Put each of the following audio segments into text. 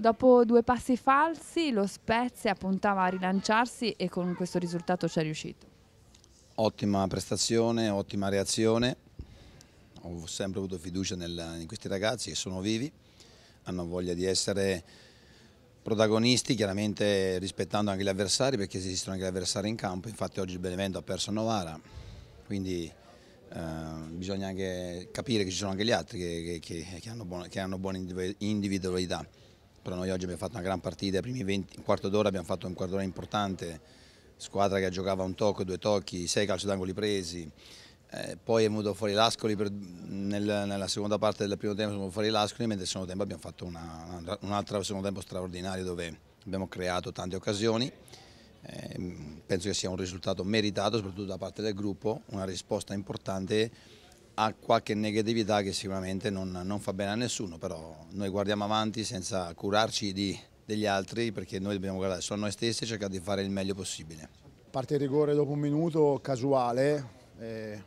Dopo due passi falsi lo Spezia puntava a rilanciarsi e con questo risultato ci è riuscito. Ottima prestazione, ottima reazione, ho sempre avuto fiducia nel, in questi ragazzi che sono vivi, hanno voglia di essere protagonisti, chiaramente rispettando anche gli avversari perché esistono anche gli avversari in campo, infatti oggi il Benevento ha perso Novara, quindi Uh, bisogna anche capire che ci sono anche gli altri che, che, che, hanno, buone, che hanno buone individualità. Però noi oggi abbiamo fatto una gran partita, i primi 20, un quarto d'ora abbiamo fatto un quarto d'ora importante, squadra che giocava un tocco, due tocchi, sei calci d'angoli presi, eh, poi è venuto fuori l'Ascoli, nel, nella seconda parte del primo tempo sono fuori l'Ascoli, mentre nel secondo tempo abbiamo fatto un altro secondo tempo straordinario dove abbiamo creato tante occasioni. Eh, penso che sia un risultato meritato soprattutto da parte del gruppo, una risposta importante ha qualche negatività che sicuramente non, non, fa bene a nessuno, però noi guardiamo avanti senza curarci di, degli altri perché noi dobbiamo guardare solo noi stessi e cercare di fare il meglio possibile. Parte il rigore dopo un minuto casuale, eh,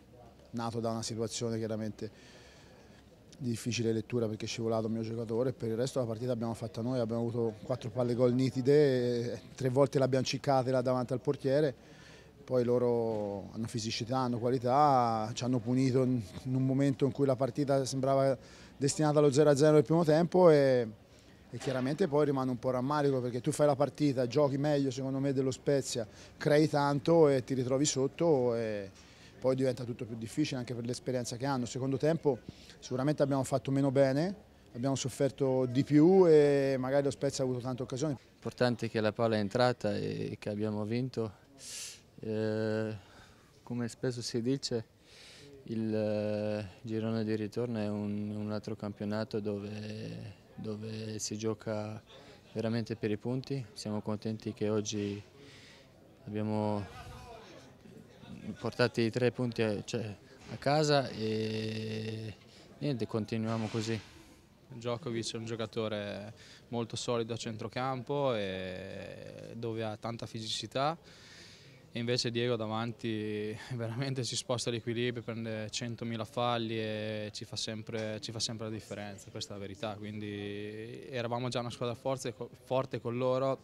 nato da una situazione chiaramente difficile lettura perché è scivolato il mio giocatore, per il resto la partita l'abbiamo fatta noi, abbiamo avuto quattro palle gol nitide, tre volte l'abbiamo ciccata là davanti al portiere poi loro hanno fisicità, hanno qualità, ci hanno punito in un momento in cui la partita sembrava destinata allo 0-0 del primo tempo e, e, chiaramente poi rimane un po' rammarico perché tu fai la partita, giochi meglio secondo me dello Spezia, crei tanto e ti ritrovi sotto e poi diventa tutto più difficile anche per l'esperienza che hanno. Secondo tempo sicuramente abbiamo fatto meno bene, abbiamo sofferto di più e magari lo Spezia ha avuto tante occasioni. L'importante è che la palla è entrata e che abbiamo vinto. Eh, come spesso si dice, il eh, girone di ritorno è un, un altro campionato dove, dove, si gioca veramente per i punti. Siamo contenti che oggi abbiamo portato i tre punti a, cioè, a casa e niente, continuiamo così. Djokovic è un giocatore molto solido a centrocampo dove ha tanta fisicità e invece Diego davanti veramente si sposta l'equilibrio, prende 100.000 falli e ci fa, sempre, ci fa, sempre, la differenza, questa è la verità, quindi eravamo già una squadra forte, forte con loro,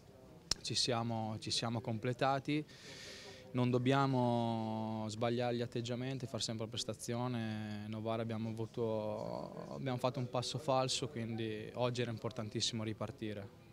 ci siamo, ci siamo completati non dobbiamo sbagliare gli atteggiamenti, far sempre prestazione. Novara abbiamo, avuto, abbiamo fatto un passo falso, quindi oggi era importantissimo ripartire.